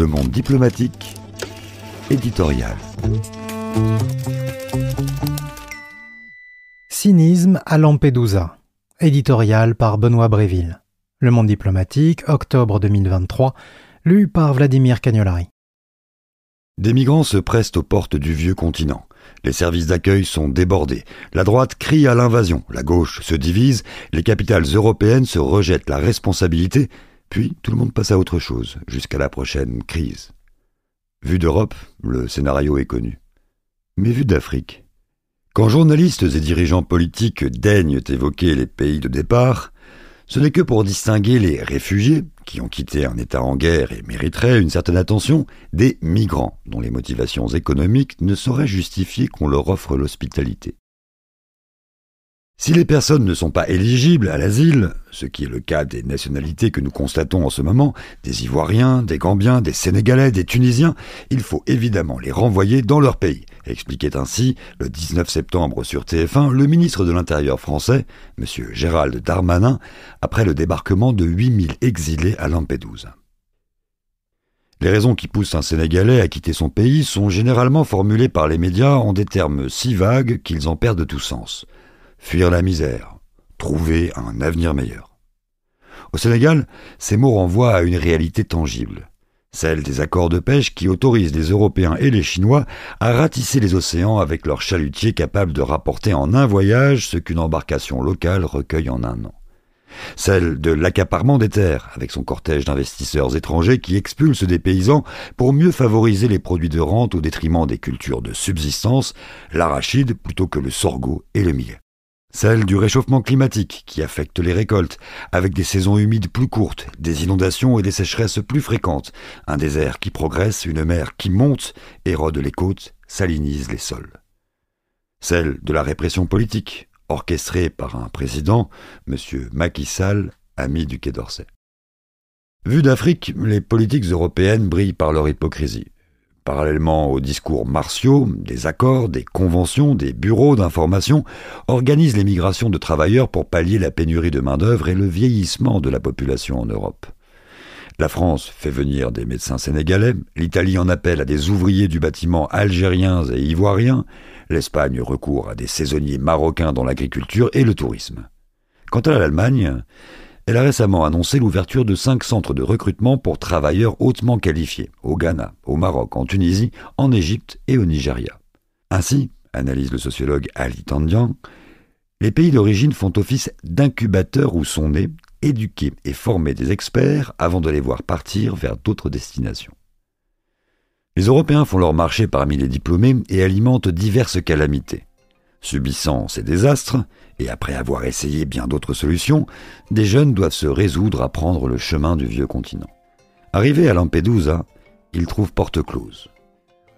Le monde diplomatique, éditorial. Cynisme à Lampedusa. Éditorial par Benoît Bréville. Le monde diplomatique, octobre 2023, lu par Vladimir Cagnolari. Des migrants se pressent aux portes du vieux continent. Les services d'accueil sont débordés. La droite crie à l'invasion, la gauche se divise, les capitales européennes se rejettent la responsabilité puis tout le monde passe à autre chose, jusqu'à la prochaine crise. Vu d'Europe, le scénario est connu. Mais vu d'Afrique, quand journalistes et dirigeants politiques daignent évoquer les pays de départ, ce n'est que pour distinguer les réfugiés, qui ont quitté un État en guerre et mériteraient une certaine attention, des migrants, dont les motivations économiques ne sauraient justifier qu'on leur offre l'hospitalité. Si les personnes ne sont pas éligibles à l'asile, ce qui est le cas des nationalités que nous constatons en ce moment, des Ivoiriens, des Gambiens, des Sénégalais, des Tunisiens, il faut évidemment les renvoyer dans leur pays, expliquait ainsi, le 19 septembre sur TF1, le ministre de l'Intérieur français, M. Gérald Darmanin, après le débarquement de 8000 exilés à Lampedusa. Les raisons qui poussent un Sénégalais à quitter son pays sont généralement formulées par les médias en des termes si vagues qu'ils en perdent tout sens fuir la misère, trouver un avenir meilleur. Au Sénégal, ces mots renvoient à une réalité tangible, celle des accords de pêche qui autorisent les Européens et les Chinois à ratisser les océans avec leurs chalutiers capables de rapporter en un voyage ce qu'une embarcation locale recueille en un an. Celle de l'accaparement des terres, avec son cortège d'investisseurs étrangers qui expulsent des paysans pour mieux favoriser les produits de rente au détriment des cultures de subsistance, l'arachide plutôt que le sorgho et le millet. Celle du réchauffement climatique qui affecte les récoltes, avec des saisons humides plus courtes, des inondations et des sécheresses plus fréquentes, un désert qui progresse, une mer qui monte, érode les côtes, salinise les sols. Celle de la répression politique, orchestrée par un président, M. Macky Sall, ami du Quai d'Orsay. Vu d'Afrique, les politiques européennes brillent par leur hypocrisie. Parallèlement aux discours martiaux, des accords, des conventions, des bureaux d'information organisent les migrations de travailleurs pour pallier la pénurie de main-d'œuvre et le vieillissement de la population en Europe. La France fait venir des médecins sénégalais, l'Italie en appelle à des ouvriers du bâtiment algériens et ivoiriens, l'Espagne recourt à des saisonniers marocains dans l'agriculture et le tourisme. Quant à l'Allemagne, elle a récemment annoncé l'ouverture de cinq centres de recrutement pour travailleurs hautement qualifiés au Ghana, au Maroc, en Tunisie, en Égypte et au Nigeria. Ainsi, analyse le sociologue Ali Tandian, les pays d'origine font office d'incubateurs où sont nés, éduqués et formés des experts avant de les voir partir vers d'autres destinations. Les Européens font leur marché parmi les diplômés et alimentent diverses calamités. Subissant ces désastres, et après avoir essayé bien d'autres solutions, des jeunes doivent se résoudre à prendre le chemin du vieux continent. Arrivés à Lampedusa, ils trouvent porte close.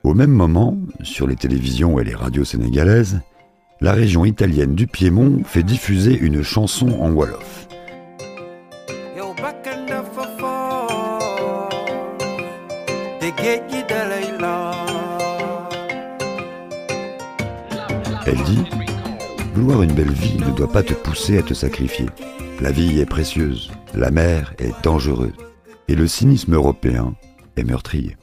Au même moment, sur les télévisions et les radios sénégalaises, la région italienne du Piémont fait diffuser une chanson en Wolof. Elle dit Vouloir une belle vie ne doit pas te pousser à te sacrifier. La vie est précieuse, la mer est dangereuse, et le cynisme européen est meurtrier.